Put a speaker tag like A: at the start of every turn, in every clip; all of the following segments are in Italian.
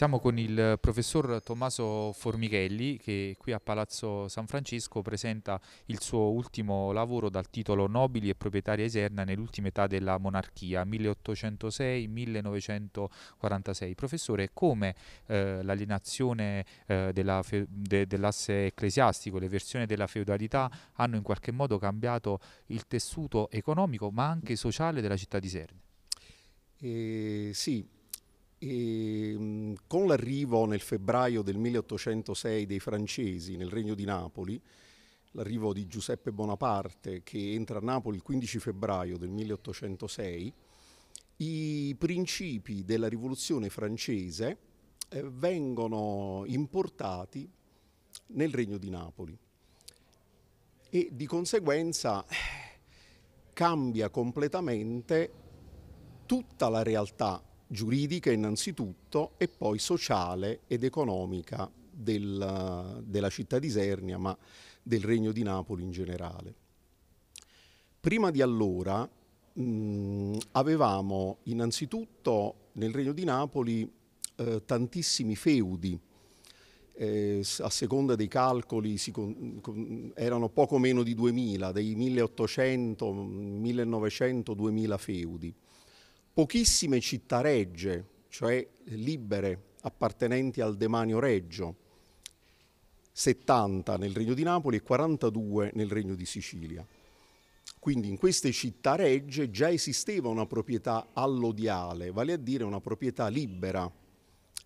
A: Siamo con il professor Tommaso Formichelli che qui a Palazzo San Francesco presenta il suo ultimo lavoro dal titolo Nobili e proprietari eserna nell'ultima età della monarchia 1806-1946. Professore, come eh, l'alienazione eh, dell'asse de, dell ecclesiastico, le versioni della feudalità hanno in qualche modo cambiato il tessuto economico ma anche sociale della città di Serna?
B: Eh, sì, e, ehm, con l'arrivo nel febbraio del 1806 dei francesi nel Regno di Napoli, l'arrivo di Giuseppe Bonaparte che entra a Napoli il 15 febbraio del 1806, i principi della rivoluzione francese eh, vengono importati nel Regno di Napoli e di conseguenza cambia completamente tutta la realtà giuridica innanzitutto e poi sociale ed economica del, della città di Isernia, ma del Regno di Napoli in generale. Prima di allora mh, avevamo innanzitutto nel Regno di Napoli eh, tantissimi feudi, eh, a seconda dei calcoli si, con, erano poco meno di 2000, dei 1800, 1900, 2000 feudi pochissime città regge, cioè libere, appartenenti al demanio reggio, 70 nel Regno di Napoli e 42 nel Regno di Sicilia. Quindi in queste città regge già esisteva una proprietà allodiale, vale a dire una proprietà libera,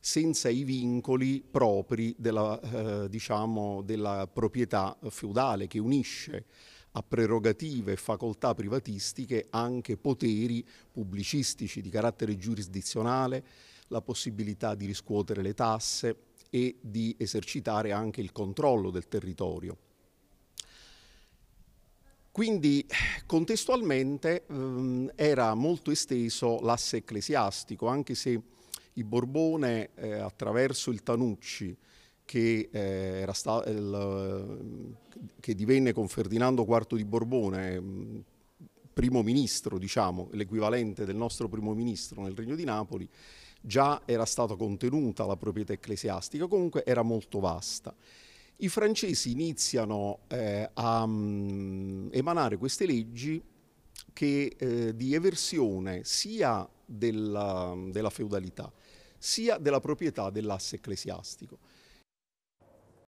B: senza i vincoli propri della, eh, diciamo, della proprietà feudale che unisce a prerogative e facoltà privatistiche anche poteri pubblicistici di carattere giurisdizionale, la possibilità di riscuotere le tasse e di esercitare anche il controllo del territorio. Quindi contestualmente ehm, era molto esteso l'asse ecclesiastico, anche se i Borbone eh, attraverso il Tanucci che, eh, sta- eh, il, che divenne con Ferdinando IV di Borbone mm, primo ministro, diciamo, l'equivalente del nostro primo ministro nel Regno di Napoli, già era stata contenuta la proprietà ecclesiastica, comunque era molto vasta. I francesi iniziano eh, a um, emanare queste leggi che, eh, di eversione sia della, della feudalità sia della proprietà dell'asse ecclesiastico.